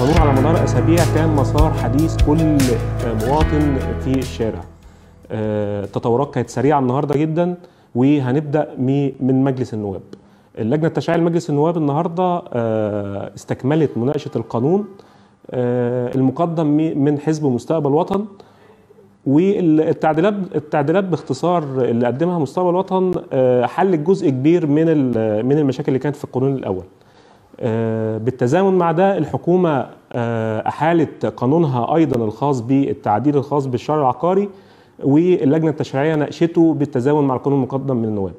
القانون على مدار أسابيع كان مسار حديث كل مواطن في الشارع التطورات آه، كانت سريعة النهاردة جدا وهنبدأ من مجلس النواب اللجنة التشريعية لمجلس النواب النهاردة آه، استكملت مناقشة القانون آه، المقدم من حزب مستقبل وطن والتعديلات التعديلات باختصار اللي قدمها مستقبل وطن حلت جزء كبير من من المشاكل اللي كانت في القانون الاول آه، بالتزامن مع ده الحكومة آه، أحالت قانونها أيضا الخاص بالتعديل الخاص بالشرع العقاري واللجنة التشريعية ناقشته بالتزامن مع القانون المقدم من النواب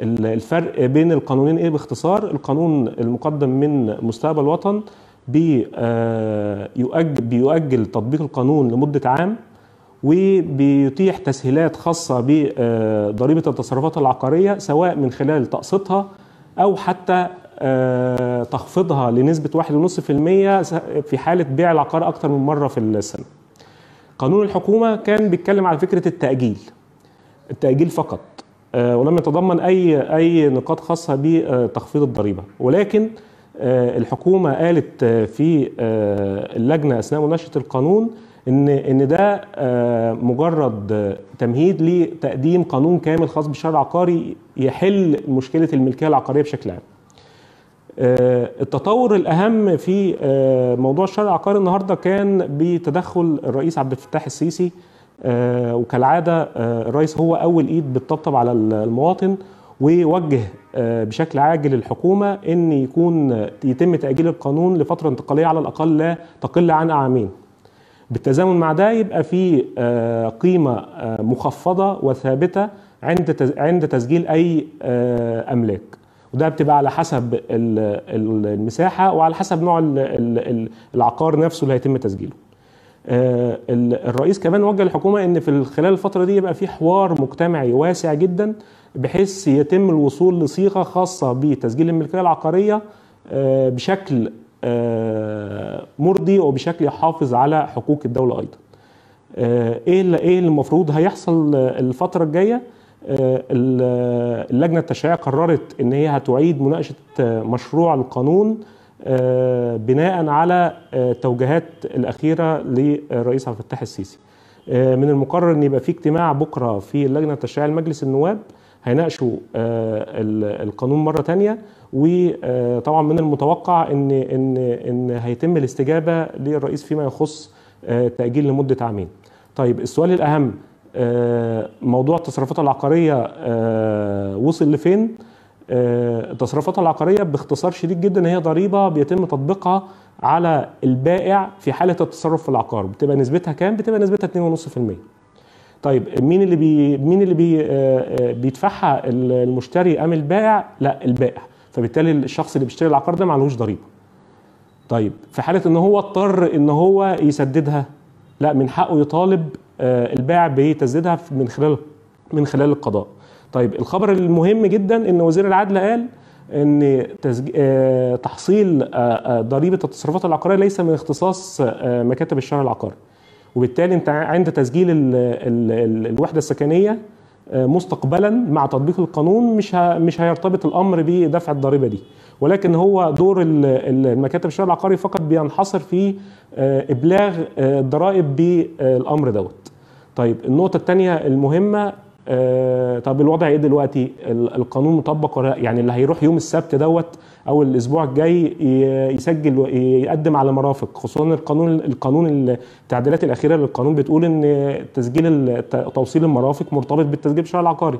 الفرق بين القانونين ايه باختصار القانون المقدم من مستقبل الوطن بيؤجل, آه، بيؤجل تطبيق القانون لمدة عام وبيتيح تسهيلات خاصة بضريبة التصرفات العقارية سواء من خلال تقسيطها أو حتى آه، تخفيضها لنسبة 1.5% في حالة بيع العقار أكتر من مرة في السنة قانون الحكومة كان بيتكلم على فكرة التأجيل التأجيل فقط آه، ولم يتضمن أي أي نقاط خاصة بتخفيض الضريبة ولكن آه، الحكومة قالت في اللجنة أثناء مناقشة القانون ان ان ده مجرد تمهيد لتقديم قانون كامل خاص بالشرع العقاري يحل مشكله الملكيه العقاريه بشكل عام آه، التطور الاهم في آه، موضوع الشارع العقاري النهارده كان بتدخل الرئيس عبد الفتاح السيسي آه، وكالعاده الرئيس هو اول ايد بتطبطب على المواطن ووجه بشكل عاجل الحكومه ان يكون يتم تاجيل القانون لفتره انتقاليه على الاقل لا تقل عن عامين. بالتزامن مع ده يبقى في قيمه مخفضه وثابته عند عند تسجيل اي املاك. وده بتبقى على حسب المساحه وعلى حسب نوع العقار نفسه اللي هيتم تسجيله آه، الرئيس كمان وجه الحكومه ان في خلال الفتره دي يبقى في حوار مجتمعي واسع جدا بحيث يتم الوصول لصيغه خاصه بتسجيل الملكيه العقاريه آه، بشكل آه، مرضي وبشكل يحافظ على حقوق الدوله ايضا ايه اللي ايه المفروض هيحصل الفتره الجايه آه، اللجنه التشريعيه قررت ان هي هتعيد مناقشه آه، مشروع القانون آه، بناء على التوجهات الاخيره للرئيس عبد الفتاح السيسي. من المقرر ان يبقى في اجتماع بكره في اللجنه التشريعيه لمجلس النواب هيناقشوا القانون مره ثانيه وطبعا من المتوقع ان ان ان هيتم الاستجابه للرئيس فيما يخص تاجيل لمده عامين. طيب السؤال الاهم آه، موضوع التصرفات العقاريه آه، وصل لفين آه، التصرفات العقاريه باختصار شديد جدا هي ضريبه بيتم تطبيقها على البائع في حاله التصرف في العقار بتبقى نسبتها كام بتبقى نسبتها 2.5% طيب مين اللي بي مين اللي بي بيدفعها المشتري ام البائع لا البائع فبالتالي الشخص اللي بيشتري العقار ده معلوش ضريبه طيب في حاله ان هو اضطر ان هو يسددها لا من حقه يطالب آه، الباع بتسديدها من خلال من خلال القضاء طيب الخبر المهم جدا ان وزير العدل قال ان آه، تحصيل آه، ضريبه التصرفات العقاريه ليس من اختصاص مكاتب الشرع العقاري وبالتالي انت عند تسجيل الوحده السكنيه مستقبلا مع تطبيق القانون مش مش هيرتبط الامر بدفع الضريبه دي ولكن هو دور المكاتب الشرع العقاري فقط بينحصر في ابلاغ الضرائب بالامر دوت طيب النقطه الثانيه المهمه آه طب الوضع ايه دلوقتي القانون مطبق ولا يعني اللي هيروح يوم السبت دوت او الاسبوع الجاي يسجل يقدم على مرافق خصوصا القانون القانون التعديلات الاخيره للقانون بتقول ان تسجيل توصيل المرافق مرتبط بالتسجيل الشرعي العقاري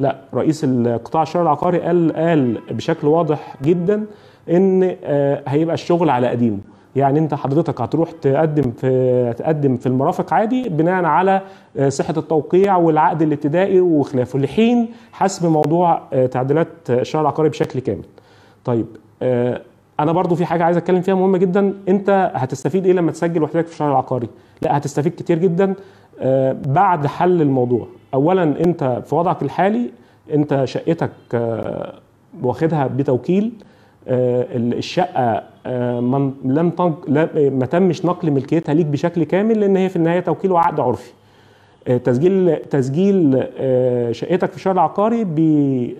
لا رئيس القطاع الشرعي العقاري قال قال بشكل واضح جدا ان آه، هيبقى الشغل على قديمه يعني انت حضرتك هتروح تقدم في تقدم في المرافق عادي بناء على آه، صحه التوقيع والعقد الابتدائي وخلافه لحين حسب موضوع آه، تعديلات آه، الشرع العقاري بشكل كامل. طيب انا برضو في حاجه عايز اتكلم فيها مهمه جدا انت هتستفيد ايه لما تسجل وحدتك في الشرع العقاري؟ لا هتستفيد كتير جدا بعد حل الموضوع. اولا انت في وضعك الحالي انت شقتك واخدها بتوكيل آه، الشقه آه، لم ما تمش نقل ملكيتها ليك بشكل كامل لان هي في النهايه توكيل وعقد عرفي آه، تسجيل تسجيل شقتك في الشهر العقاري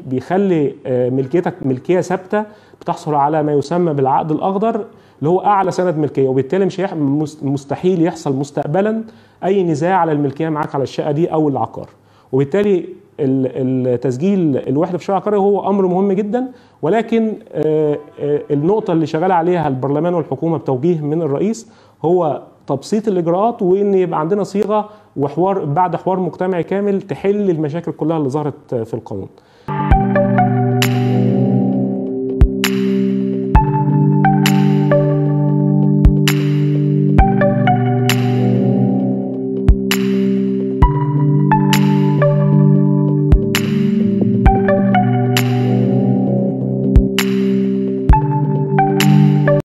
بيخلي ملكيتك ملكيه ثابته بتحصل على ما يسمى بالعقد الاخضر اللي هو اعلى سند ملكيه وبالتالي مش مستحيل يحصل مستقبلا اي نزاع على الملكيه معاك على الشقه دي او العقار وبالتالي التسجيل الوحده في الشارع العقاري هو امر مهم جدا ولكن آه، آه، النقطة اللي شغال عليها البرلمان والحكومة بتوجيه من الرئيس هو تبسيط الإجراءات وإن يبقى عندنا صيغة وحوار بعد حوار مجتمعي كامل تحل المشاكل كلها اللي ظهرت في القانون.